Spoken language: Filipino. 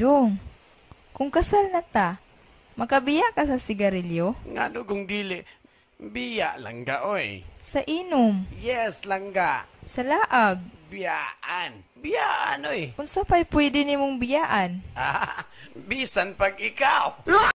dong. kung kasal na ta, makabiya ka sa sigarilyo? Nga do kung dili, biya langga oy. Sa inom? Yes, langga. Sa laag? Biyaan. Biyaan oy. sa pa'y pwede nimong biyaan? Ah, bisan pag ikaw.